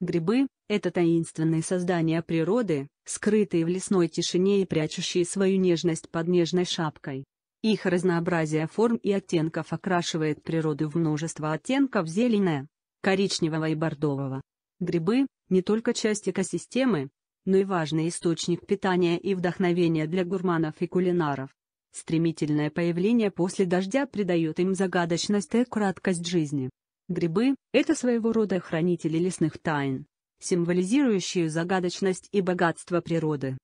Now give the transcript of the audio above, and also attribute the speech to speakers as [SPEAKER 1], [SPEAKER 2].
[SPEAKER 1] Грибы — это таинственные создания природы, скрытые в лесной тишине и прячущие свою нежность под нежной шапкой. Их разнообразие форм и оттенков окрашивает природу в множество оттенков зеленое, коричневого и бордового. Грибы — не только часть экосистемы, но и важный источник питания и вдохновения для гурманов и кулинаров. Стремительное появление после дождя придает им загадочность и краткость жизни. Грибы – это своего рода хранители лесных тайн, символизирующие загадочность и богатство природы.